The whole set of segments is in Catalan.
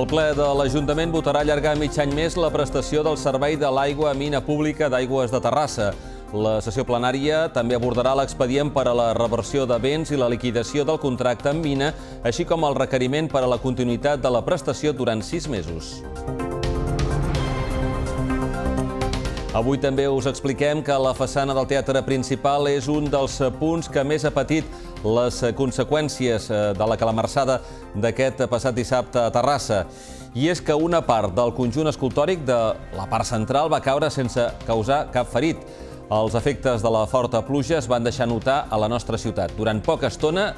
El ple de l'Ajuntament votarà allargar mig any més la prestació del servei de l'aigua a mina pública d'aigües de Terrassa. La sessió plenària també abordarà l'expedient per a la reversió de béns i la liquidació del contracte amb mina, així com el requeriment per a la continuïtat de la prestació durant sis mesos. Avui també us expliquem que la façana del teatre principal és un dels punts que més ha patit les conseqüències eh, de la calamarsada d'aquest passat dissabte a Terrassa. I és que una part del conjunt escultòric de la part central va caure sense causar cap ferit. Els efectes de la forta pluja es van deixar notar a la nostra ciutat. Durant poca estona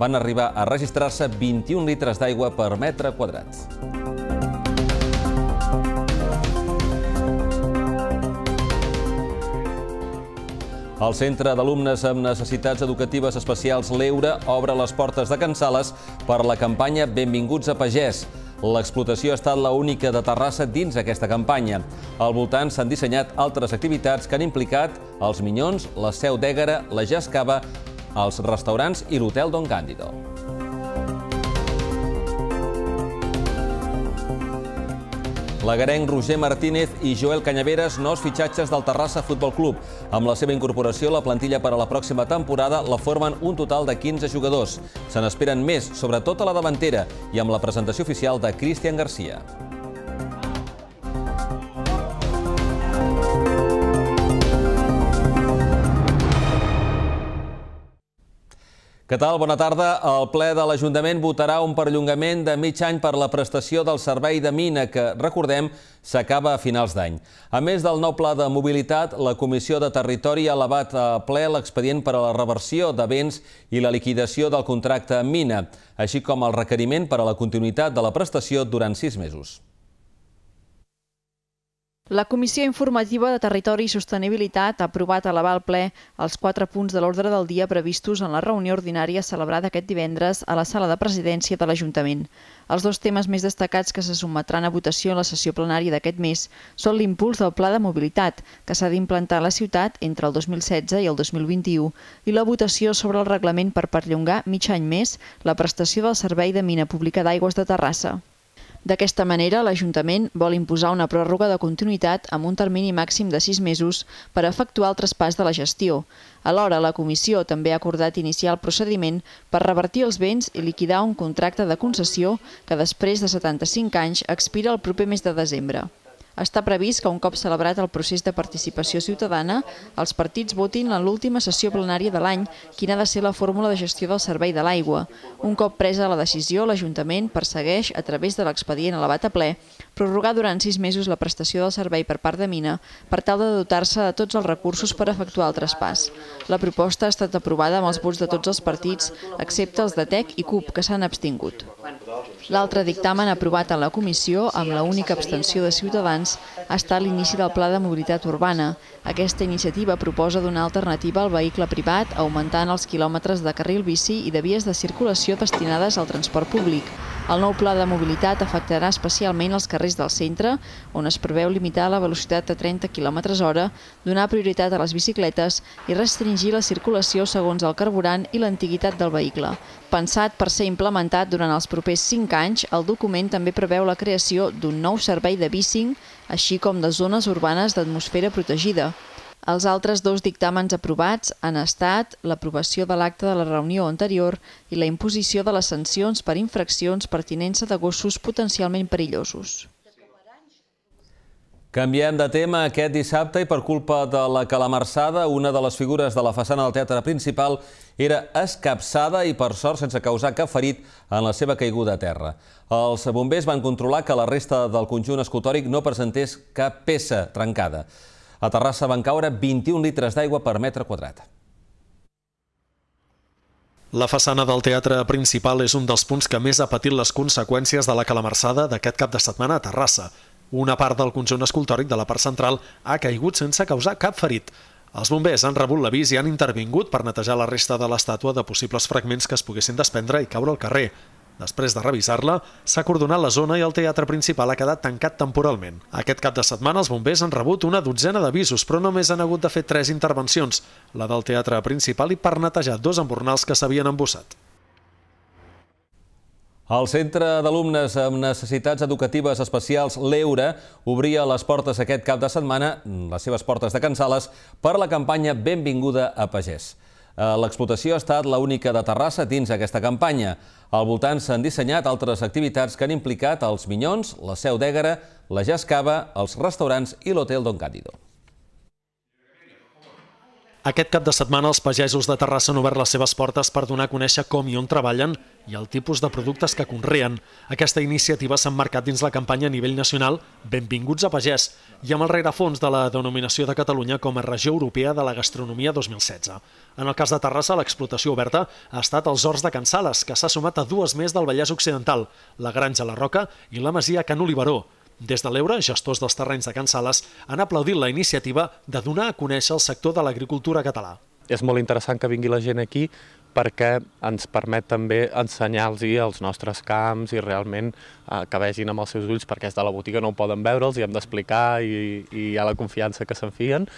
van arribar a registrar-se 21 litres d'aigua per metre quadrat. El Centre d'Alumnes amb Necessitats Educatives Especials L'Eure obre les portes de Can Sales per la campanya Benvinguts a Pagès. L'explotació ha estat la única de Terrassa dins aquesta campanya. Al voltant s'han dissenyat altres activitats que han implicat els Minyons, la Seu d'Ègara, la Jascava, els restaurants i l'hotel Don Càndido. L'agarenc Roger Martínez i Joel Canyaveres, nous fitxatges del Terrassa Futbol Club. Amb la seva incorporació, la plantilla per a la pròxima temporada la formen un total de 15 jugadors. Se n'esperen més, sobretot a la davantera, i amb la presentació oficial de Cristian García. Què tal? Bona tarda. El ple de l'Ajuntament votarà un perllongament de mig any per la prestació del servei de mina que, recordem, s'acaba a finals d'any. A més del nou pla de mobilitat, la Comissió de Territori ha elevat a ple l'expedient per a la reversió de béns i la liquidació del contracte mina, així com el requeriment per a la continuïtat de la prestació durant sis mesos. La Comissió Informativa de Territori i Sostenibilitat ha aprovat a l'aval ple els quatre punts de l'ordre del dia previstos en la reunió ordinària celebrada aquest divendres a la sala de presidència de l'Ajuntament. Els dos temes més destacats que se sotmetran a votació en la sessió plenària d'aquest mes són l'impuls del Pla de Mobilitat, que s'ha d'implantar a la ciutat entre el 2016 i el 2021, i la votació sobre el reglament per perllongar mig any més la prestació del Servei de Mina Pública d'Aigües de Terrassa. D'aquesta manera, l'Ajuntament vol imposar una pròrroga de continuïtat amb un termini màxim de sis mesos per efectuar el traspàs de la gestió. Alhora, la Comissió també ha acordat iniciar el procediment per revertir els béns i liquidar un contracte de concessió que després de 75 anys expira el proper mes de desembre. Està previst que un cop celebrat el procés de participació ciutadana, els partits votin en l'última sessió plenària de l'any quina ha de ser la fórmula de gestió del servei de l'aigua. Un cop presa la decisió, l'Ajuntament persegueix, a través de l'expedient elevat a ple, prorrogar durant sis mesos la prestació del servei per part de Mina per tal de dotar-se de tots els recursos per efectuar el traspàs. La proposta ha estat aprovada amb els vots de tots els partits, excepte els de TEC i CUP, que s'han abstingut. L'altre dictamen aprovat en la comissió, amb la única abstenció de Ciutadans, ha estat l'inici del Pla de Mobilitat Urbana. Aquesta iniciativa proposa donar alternativa al vehicle privat, augmentant els quilòmetres de carril bici i de vies de circulació destinades al transport públic. El nou pla de mobilitat afectarà especialment els carrers del centre, on es preveu limitar la velocitat a 30 km h, donar prioritat a les bicicletes i restringir la circulació segons el carburant i l'antiguitat del vehicle. Pensat per ser implementat durant els propers 5 anys, el document també preveu la creació d'un nou servei de bicing, així com de zones urbanes d'atmosfera protegida, els altres dos dictàmens aprovats han estat l'aprovació de l'acte de la reunió anterior i la imposició de les sancions per infraccions pertinença de gossos potencialment perillosos. Canviem de tema aquest dissabte i per culpa de la calamarsada, una de les figures de la façana del teatre principal era escapçada i per sort sense causar cap ferit en la seva caiguda a terra. Els bombers van controlar que la resta del conjunt escultòric no presentés cap peça trencada. A Terrassa van caure 21 litres d'aigua per metre quadrat. La façana del teatre principal és un dels punts que més ha patit les conseqüències de la calamarsada d'aquest cap de setmana a Terrassa. Una part del conjunt escultòric de la part central ha caigut sense causar cap ferit. Els bombers han rebut l'avís i han intervingut per netejar la resta de l'estàtua de possibles fragments que es poguessin desprendre i caure al carrer. Després de revisar-la, s'ha cordonat la zona i el teatre principal ha quedat tancat temporalment. Aquest cap de setmana els bombers han rebut una dotzena d'avisos, però només han hagut de fer tres intervencions, la del teatre principal i per netejar dos embornals que s'havien embossat. El Centre d'Alumnes amb Necessitats Educatives Especials, l'EURE, obria les portes aquest cap de setmana, les seves portes de cansales, per la campanya Benvinguda a Pagès. Eh, l'explotació ha estat l'única de Terrassa dins aquesta campanya. Al voltant s'han dissenyat altres activitats que han implicat els Minyons, la Seu d'Ègara, la Jascava, els restaurants i l'Hotel Don Cándido. Aquest cap de setmana els pagesos de Terrassa han obert les seves portes per donar a conèixer com i on treballen i el tipus de productes que conreen. Aquesta iniciativa s'ha emmarcat dins la campanya a nivell nacional Benvinguts a Pagès i amb el rerefons de la denominació de Catalunya com a regió europea de la gastronomia 2016. En el cas de Terrassa, l'explotació oberta ha estat els horts de Can Sales, que s'ha sumat a dues més del Vallès Occidental, la Granja La Roca i la Masia Can Oliveró, des de l'Eure, gestors dels terrenys de Can Sales han aplaudit la iniciativa de donar a conèixer el sector de l'agricultura català. És molt interessant que vingui la gent aquí perquè ens permet també ensenyar-los els nostres camps i realment eh, que vegin amb els seus ulls perquè és de la botiga no ho poden veure'ls i hem d'explicar i, i hi ha la confiança que se'n fien,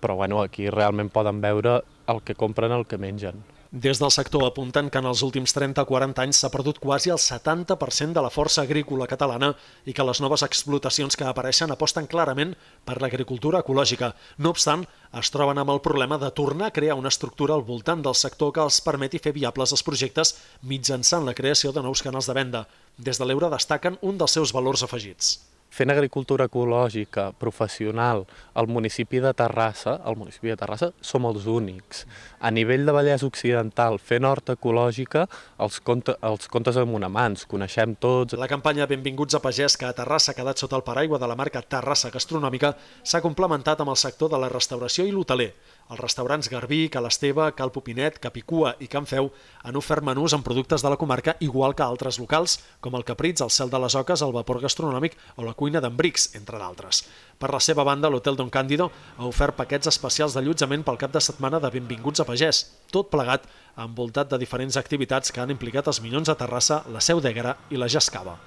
però bueno, aquí realment poden veure el que compren, el que mengen. Des del sector apunten que en els últims 30-40 anys s'ha perdut quasi el 70% de la força agrícola catalana i que les noves explotacions que apareixen aposten clarament per l'agricultura ecològica. No obstant, es troben amb el problema de tornar a crear una estructura al voltant del sector que els permeti fer viables els projectes mitjançant la creació de nous canals de venda. Des de l'Eure destaquen un dels seus valors afegits fent agricultura ecològica professional al municipi de Terrassa, al municipi de Terrassa som els únics. A nivell de Vallès Occidental, fent horta ecològica, els, compte, els comptes amb una mà, ens coneixem tots. La campanya Benvinguts a Pagès, que a Terrassa ha quedat sota el paraigua de la marca Terrassa Gastronòmica, s'ha complementat amb el sector de la restauració i l'hoteler. Els restaurants Garbí, Cal Esteve, Cal Pupinet, Capicua i Can Feu han ofert menús amb productes de la comarca igual que altres locals, com el Caprits, el Cel de les Oques, el Vapor Gastronòmic o la Cuina d'en Brics, entre d'altres. Per la seva banda, l'Hotel Don Càndido ha ofert paquets especials d'allotjament pel cap de setmana de Benvinguts a Pagès, tot plegat envoltat de diferents activitats que han implicat els Minyons de Terrassa, la Seu d'Ègara i la Jascava.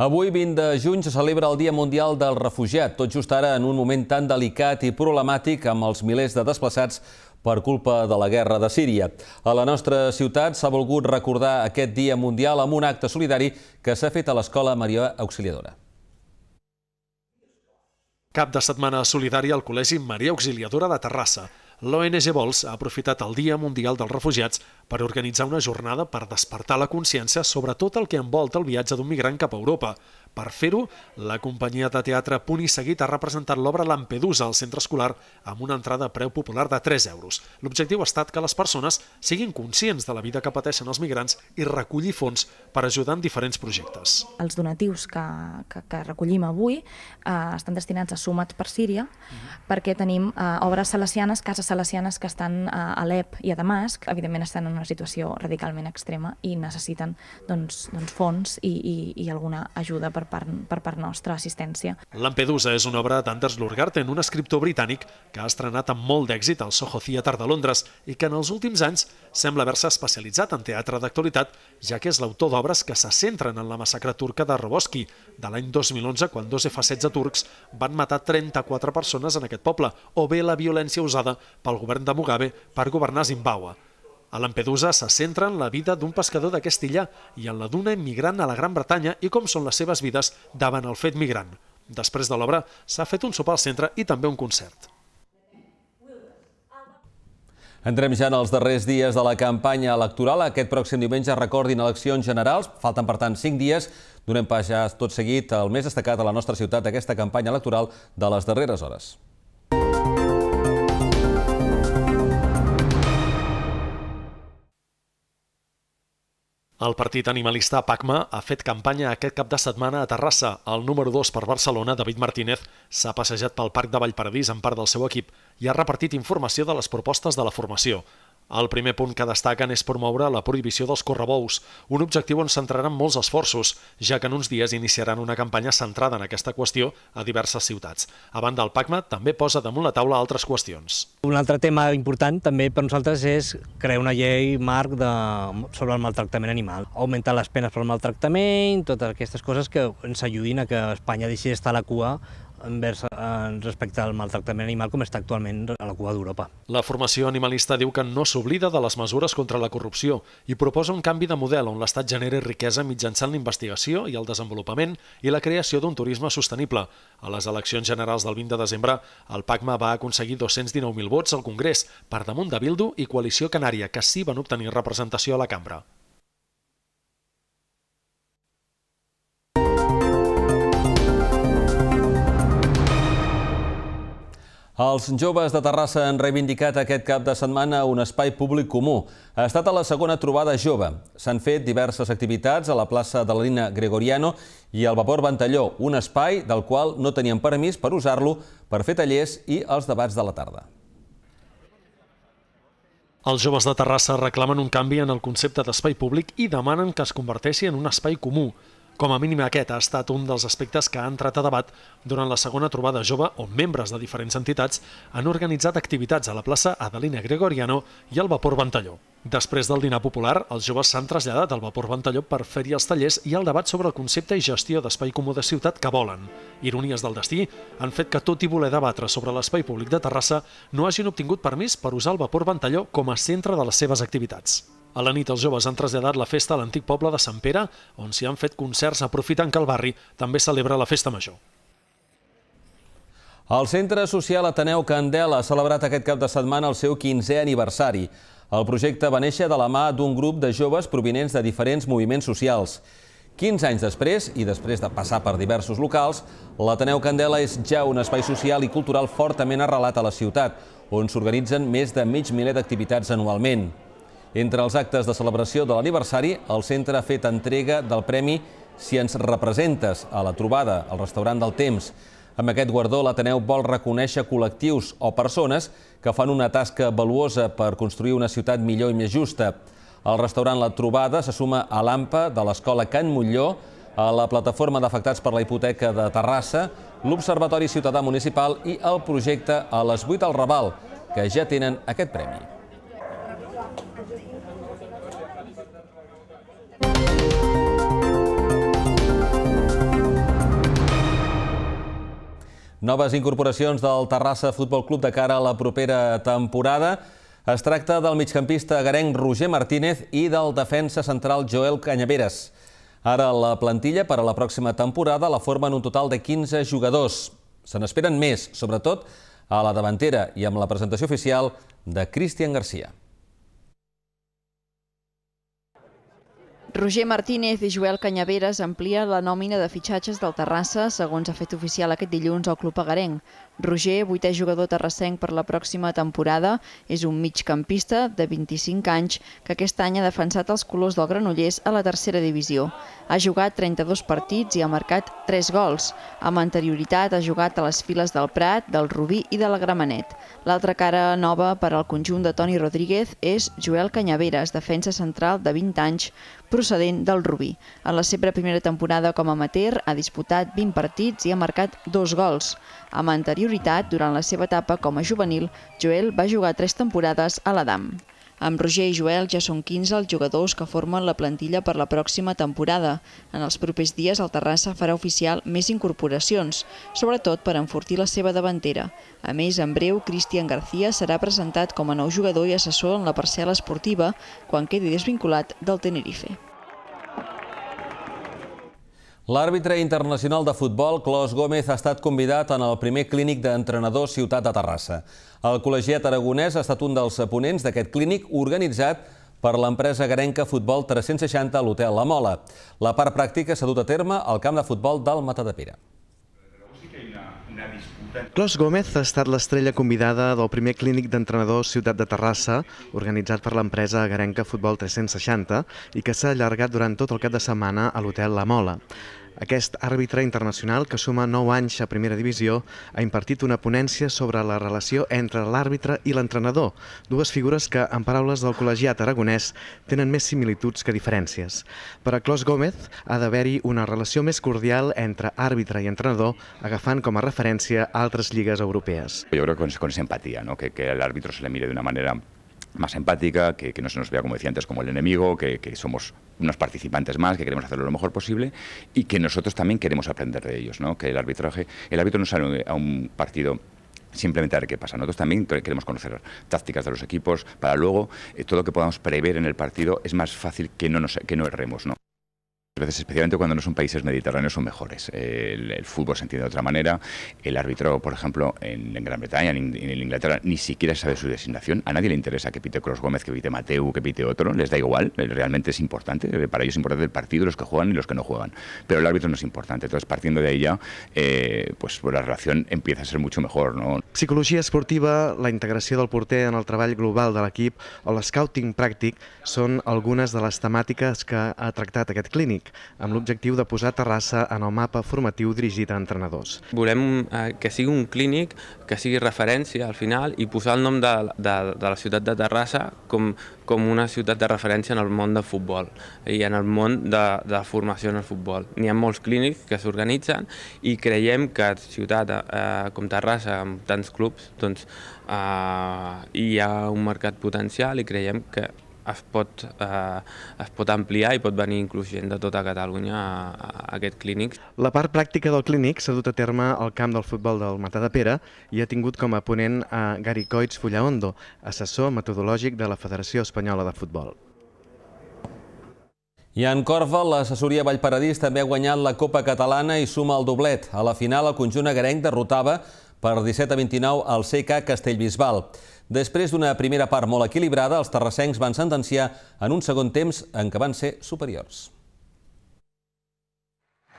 Avui, 20 de juny, se celebra el Dia Mundial del Refugiat, tot just ara en un moment tan delicat i problemàtic amb els milers de desplaçats per culpa de la guerra de Síria. A la nostra ciutat s'ha volgut recordar aquest Dia Mundial amb un acte solidari que s'ha fet a l'Escola Maria Auxiliadora. Cap de setmana solidària al Col·legi Maria Auxiliadora de Terrassa l'ONG Vols ha aprofitat el Dia Mundial dels Refugiats per organitzar una jornada per despertar la consciència sobre tot el que envolta el viatge d'un migrant cap a Europa, per fer-ho, la companyia de teatre Punt i Seguit ha representat l'obra Lampedusa al centre escolar amb una entrada a preu popular de 3 euros. L'objectiu ha estat que les persones siguin conscients de la vida que pateixen els migrants i recollir fons per ajudar en diferents projectes. Els donatius que, que, que recollim avui eh, estan destinats a Sumat per Síria, mm -hmm. perquè tenim eh, obres salesianes, cases salesianes que estan a Alep i a Damasc, evidentment estan en una situació radicalment extrema i necessiten doncs, doncs fons i, i, i alguna ajuda per per part, per part nostra, assistència. Lampedusa és una obra d'Anders Lurgarten, un escriptor britànic que ha estrenat amb molt d'èxit al Soho Theatre de Londres i que en els últims anys sembla haver-se especialitzat en teatre d'actualitat, ja que és l'autor d'obres que se centren en la massacre turca de Roboski de l'any 2011, quan dos F-16 turcs van matar 34 persones en aquest poble, o bé la violència usada pel govern de Mugabe per governar Zimbabue. A Lampedusa se centra en la vida d'un pescador d'aquest illà i en la d'una immigrant a la Gran Bretanya i com són les seves vides davant el fet migrant. Després de l'obra, s'ha fet un sopar al centre i també un concert. Entrem ja en els darrers dies de la campanya electoral. Aquest pròxim diumenge recordin eleccions generals. Falten, per tant, cinc dies. Donem pas ja tot seguit al més destacat a la nostra ciutat d'aquesta campanya electoral de les darreres hores. El partit animalista PACMA ha fet campanya aquest cap de setmana a Terrassa. El número 2 per Barcelona, David Martínez, s'ha passejat pel Parc de Vallparadís en part del seu equip i ha repartit informació de les propostes de la formació. El primer punt que destaquen és promoure la prohibició dels correbous, un objectiu on centraran molts esforços, ja que en uns dies iniciaran una campanya centrada en aquesta qüestió a diverses ciutats. A banda, del PACMA també posa damunt la taula altres qüestions. Un altre tema important també per nosaltres és crear una llei marc de... sobre el maltractament animal. Augmentar les penes pel maltractament, totes aquestes coses que ens ajudin a que Espanya deixi d'estar a la cua envers, eh, respecte al maltractament animal com està actualment a la cua d'Europa. La formació animalista diu que no s'oblida de les mesures contra la corrupció i proposa un canvi de model on l'Estat genera riquesa mitjançant la investigació i el desenvolupament i la creació d'un turisme sostenible. A les eleccions generals del 20 de desembre, el PACMA va aconseguir 219.000 vots al Congrés, per damunt de Bildu i Coalició Canària, que sí van obtenir representació a la cambra. Els joves de Terrassa han reivindicat aquest cap de setmana un espai públic comú. Ha estat a la segona trobada jove. S'han fet diverses activitats a la plaça de la Lina Gregoriano i al vapor Ventalló, un espai del qual no tenien permís per usar-lo per fer tallers i els debats de la tarda. Els joves de Terrassa reclamen un canvi en el concepte d'espai públic i demanen que es converteixi en un espai comú. Com a mínim aquest ha estat un dels aspectes que ha entrat a debat durant la segona trobada jove on membres de diferents entitats han organitzat activitats a la plaça Adelina Gregoriano i al vapor Ventalló. Després del dinar popular, els joves s'han traslladat al vapor Ventalló per fer-hi els tallers i el debat sobre el concepte i gestió d'espai comú de ciutat que volen. Ironies del destí han fet que, tot i voler debatre sobre l'espai públic de Terrassa, no hagin obtingut permís per usar el vapor Ventalló com a centre de les seves activitats. A la nit els joves han traslladat la festa a l'antic poble de Sant Pere, on s'hi han fet concerts aprofitant que el barri també celebra la festa major. El Centre Social Ateneu Candela ha celebrat aquest cap de setmana el seu 15è aniversari. El projecte va néixer de la mà d'un grup de joves provinents de diferents moviments socials. 15 anys després, i després de passar per diversos locals, l'Ateneu Candela és ja un espai social i cultural fortament arrelat a la ciutat, on s'organitzen més de mig miler d'activitats anualment. Entre els actes de celebració de l'aniversari, el centre ha fet entrega del premi Si ens representes a la trobada, al restaurant del Temps, amb aquest guardó, l'Ateneu vol reconèixer col·lectius o persones que fan una tasca valuosa per construir una ciutat millor i més justa. El restaurant La Trobada se suma a l'AMPA de l'escola Can Molló, a la plataforma d'afectats per la hipoteca de Terrassa, l'Observatori Ciutadà Municipal i el projecte A les 8 al Raval, que ja tenen aquest premi. Noves incorporacions del Terrassa Futbol Club de cara a la propera temporada. Es tracta del migcampista garenc Roger Martínez i del defensa central Joel Canyaveres. Ara la plantilla per a la pròxima temporada la formen un total de 15 jugadors. Se n'esperen més, sobretot a la davantera i amb la presentació oficial de Cristian Garcia. Roger Martínez i Joel Canyaveres amplia la nòmina de fitxatges del Terrassa, segons ha fet oficial aquest dilluns el Club Agarenc. Roger, vuitè jugador terrassenc per la pròxima temporada, és un migcampista de 25 anys que aquest any ha defensat els colors del Granollers a la tercera divisió. Ha jugat 32 partits i ha marcat 3 gols. Amb anterioritat ha jugat a les files del Prat, del Rubí i de la Gramenet. L'altra cara nova per al conjunt de Toni Rodríguez és Joel Canyaveres, defensa central de 20 anys, procedent del Rubí. En la seva primera temporada com amateur ha disputat 20 partits i ha marcat 2 gols. Amb anterior prioritat, durant la seva etapa com a juvenil, Joel va jugar tres temporades a l'Adam. Amb Roger i Joel ja són 15 els jugadors que formen la plantilla per la pròxima temporada. En els propers dies, el Terrassa farà oficial més incorporacions, sobretot per enfortir la seva davantera. A més, en breu, Cristian García serà presentat com a nou jugador i assessor en la parcel·la esportiva quan quedi desvinculat del Tenerife. L'àrbitre internacional de futbol, Clos Gómez, ha estat convidat en el primer clínic d'entrenadors Ciutat de Terrassa. El col·legiat aragonès ha estat un dels ponents d'aquest clínic organitzat per l'empresa garenca Futbol 360 a l'hotel La Mola. La part pràctica s'ha dut a terme al camp de futbol del Matadepera. Clos Gómez ha estat l'estrella convidada del primer clínic d'entrenadors Ciutat de Terrassa, organitzat per l'empresa Garenca Futbol 360 i que s'ha allargat durant tot el cap de setmana a l'hotel La Mola. Aquest àrbitre internacional, que suma 9 anys a primera divisió, ha impartit una ponència sobre la relació entre l'àrbitre i l'entrenador, dues figures que, en paraules del col·legiat aragonès, tenen més similituds que diferències. Per a Clos Gómez, ha d'haver-hi una relació més cordial entre àrbitre i entrenador, agafant com a referència altres lligues europees. Jo crec que és empatia, no? que, que l'àrbitre se la mire d'una manera más empática, que, no se nos vea, como decía antes, como el enemigo, que, somos unos participantes más, que queremos hacerlo lo mejor posible y que nosotros también queremos aprender de ellos, ¿no? que el arbitraje, el árbitro no sale a un partido simplemente a ver qué pasa. Nosotros también queremos conocer tácticas de los equipos para luego eh, todo lo que podamos prever en el partido es más fácil que no, que no erremos. ¿no? veces, especialmente cuando no son países mediterráneos, son mejores. El, fútbol se entiende de otra manera. El árbitro, por ejemplo, en, Gran Bretaña, en, Inglaterra, ni siquiera sabe su designación. A nadie le interesa que pite Cross Gómez, que pite Mateu, que pite otro. Les da igual. Eh, realmente es importante. Eh, para ellos es importante el partido, los que juegan y los que no juegan. Pero el árbitro no es importante. Entonces, partiendo de ahí ya, eh, pues, pues, la relación empieza a ser mucho mejor. ¿no? psicología esportiva, la integración del porter en el trabajo global de equipo, o scouting pràctic son algunas de las temáticas que ha tratado aquest clínic. amb l'objectiu de posar Terrassa en el mapa formatiu dirigit a entrenadors. Volem eh, que sigui un clínic, que sigui referència al final i posar el nom de, de, de la ciutat de Terrassa com, com una ciutat de referència en el món del futbol i en el món de, de formació en el futbol. N'hi ha molts clínics que s'organitzen i creiem que ciutat eh, com Terrassa, amb tants clubs, doncs, eh, hi ha un mercat potencial i creiem que es pot, eh, es pot ampliar i pot venir inclús gent de tota Catalunya a, a aquest clínic. La part pràctica del clínic s'ha dut a terme al camp del futbol del Matà de Pere i ha tingut com a ponent a eh, Gary Coits Fullaondo, assessor metodològic de la Federació Espanyola de Futbol. I en Corfa, l'assessoria Vallparadís també ha guanyat la Copa Catalana i suma el doblet. A la final, el conjunt agarenc derrotava per 17 a 29 al CK Castellbisbal. Després d'una primera part molt equilibrada, els terrassencs van sentenciar en un segon temps en què van ser superiors.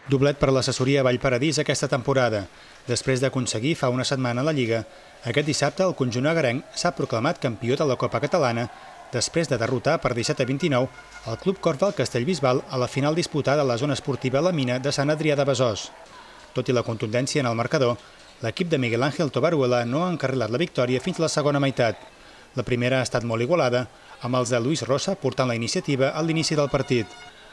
Doblet per l'assessoria Vallparadís aquesta temporada. Després d'aconseguir fa una setmana la Lliga, aquest dissabte el conjunt agarenc s'ha proclamat campió de la Copa Catalana després de derrotar per 17 a 29 el Club Corval Castellbisbal a la final disputada a la zona esportiva La Mina de Sant Adrià de Besòs. Tot i la contundència en el marcador, L'equip de Miguel Ángel Tobaruela no ha encarrilat la victòria fins a la segona meitat. La primera ha estat molt igualada, amb els de Luis Rosa portant la iniciativa a l'inici del partit.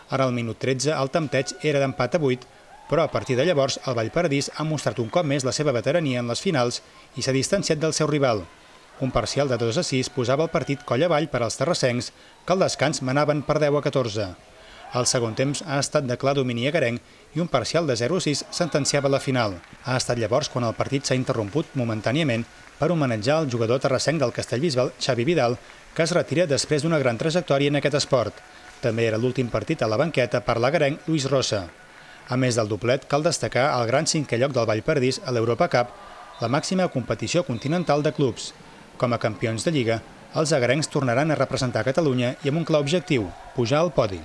Ara al minut 13 el tempteig era d'empat a 8, però a partir de llavors el Vallparadís ha mostrat un cop més la seva veterania en les finals i s'ha distanciat del seu rival. Un parcial de 2 a 6 posava el partit coll avall per als terrassencs, que al descans manaven per 10 a 14. El segon temps ha estat de clar domini agarenc i un parcial de 0-6 sentenciava la final. Ha estat llavors quan el partit s'ha interromput momentàniament per homenatjar el jugador terrassenc del Castellbisbal, Xavi Vidal, que es retira després d'una gran trajectòria en aquest esport. També era l'últim partit a la banqueta per l'agarenc Lluís Rosa. A més del doblet, cal destacar el gran cinquè lloc del Vallperdís a l'Europa Cup, la màxima competició continental de clubs. Com a campions de Lliga, els agarencs tornaran a representar Catalunya i amb un clar objectiu, pujar al podi.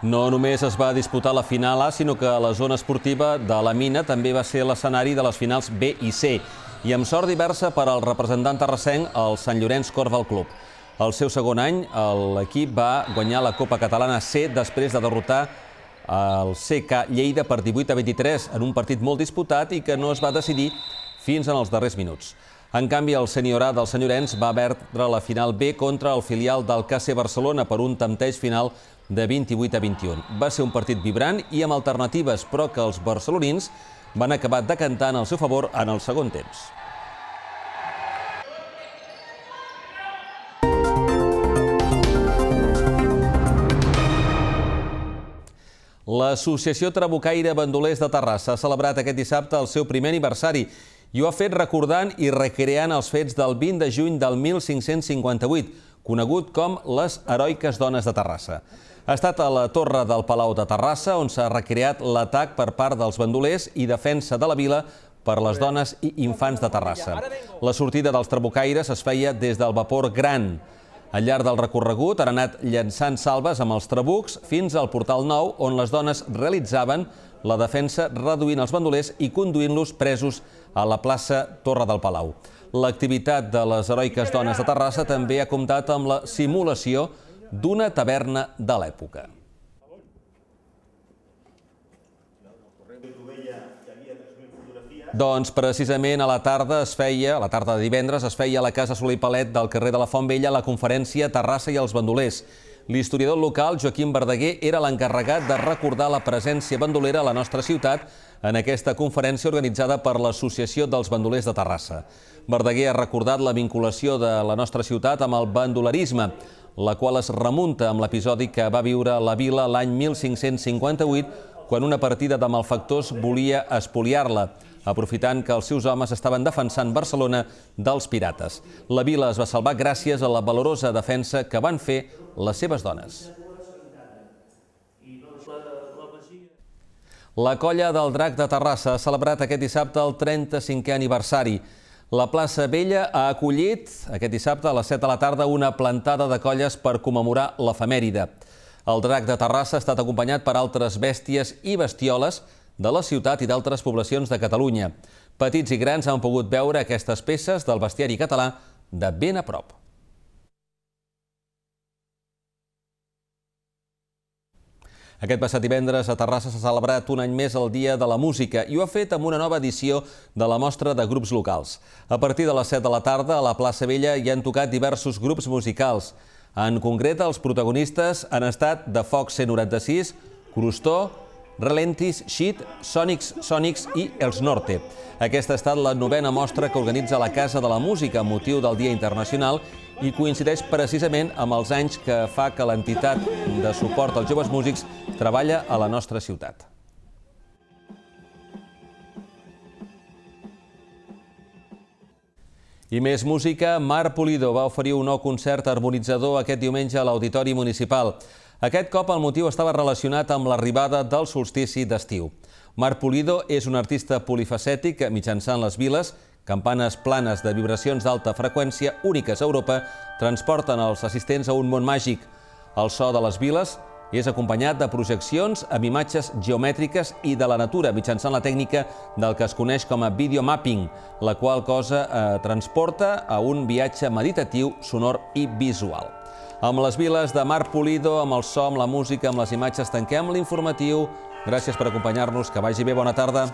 No només es va disputar la final A, sinó que la zona esportiva de la mina també va ser l'escenari de les finals B i C, i amb sort diversa per al representant terrassenc, el Sant Llorenç Corval Club. El seu segon any, l'equip va guanyar la Copa Catalana C després de derrotar el CK Lleida per 18 a 23 en un partit molt disputat i que no es va decidir fins en els darrers minuts. En canvi, el senyor A del Sant Llorenç va perdre la final B contra el filial del KC Barcelona per un tempteig final de 28 a 21. Va ser un partit vibrant i amb alternatives, però que els barcelonins van acabar decantant al seu favor en el segon temps. L'Associació Trabucaire Bandolers de Terrassa ha celebrat aquest dissabte el seu primer aniversari i ho ha fet recordant i recreant els fets del 20 de juny del 1558, conegut com les Heroiques Dones de Terrassa. Ha estat a la torre del Palau de Terrassa, on s'ha recreat l'atac per part dels bandolers i defensa de la vila per les dones i infants de Terrassa. La sortida dels trabucaires es feia des del vapor gran. Al llarg del recorregut han anat llançant salves amb els trabucs fins al Portal Nou, on les dones realitzaven la defensa reduint els bandolers i conduint-los presos a la plaça Torre del Palau. L'activitat de les heroiques dones de Terrassa també ha comptat amb la simulació d'una taverna de l'època. Doncs precisament a la tarda es feia, a la tarda de divendres, es feia a la Casa Soler i Palet del carrer de la Font Vella la conferència Terrassa i els bandolers. L'historiador local, Joaquim Verdaguer, era l'encarregat de recordar la presència bandolera a la nostra ciutat en aquesta conferència organitzada per l'Associació dels Bandolers de Terrassa. Verdaguer ha recordat la vinculació de la nostra ciutat amb el bandolerisme la qual es remunta amb l'episodi que va viure la vila l'any 1558 quan una partida de malfactors volia espoliar-la, aprofitant que els seus homes estaven defensant Barcelona dels pirates. La vila es va salvar gràcies a la valorosa defensa que van fer les seves dones. La colla del Drac de Terrassa ha celebrat aquest dissabte el 35è aniversari. La plaça Vella ha acollit aquest dissabte a les 7 de la tarda una plantada de colles per commemorar l'efemèride. El drac de Terrassa ha estat acompanyat per altres bèsties i bestioles de la ciutat i d'altres poblacions de Catalunya. Petits i grans han pogut veure aquestes peces del bestiari català de ben a prop. Aquest passat divendres a Terrassa s'ha celebrat un any més el Dia de la Música i ho ha fet amb una nova edició de la mostra de grups locals. A partir de les 7 de la tarda, a la plaça Vella hi han tocat diversos grups musicals. En concret, els protagonistes han estat de Fox 196, Crustó, Relentis, Sheet, Sonics, Sonics i Els Norte. Aquesta ha estat la novena mostra que organitza la Casa de la Música amb motiu del Dia Internacional i coincideix precisament amb els anys que fa que l'entitat de suport als joves músics treballa a la nostra ciutat. I més música, Mar Polido va oferir un nou concert harmonitzador aquest diumenge a l'Auditori Municipal. Aquest cop el motiu estava relacionat amb l'arribada del solstici d'estiu. Mar Polido és un artista polifacètic que, mitjançant les viles, Campanes planes de vibracions d'alta freqüència úniques a Europa transporten els assistents a un món màgic. El so de les viles és acompanyat de projeccions amb imatges geomètriques i de la natura mitjançant la tècnica del que es coneix com a videomapping, la qual cosa eh, transporta a un viatge meditatiu, sonor i visual. Amb les viles de Mar Polido, amb el so, amb la música, amb les imatges, tanquem l'informatiu. Gràcies per acompanyar-nos. Que vagi bé, bona tarda.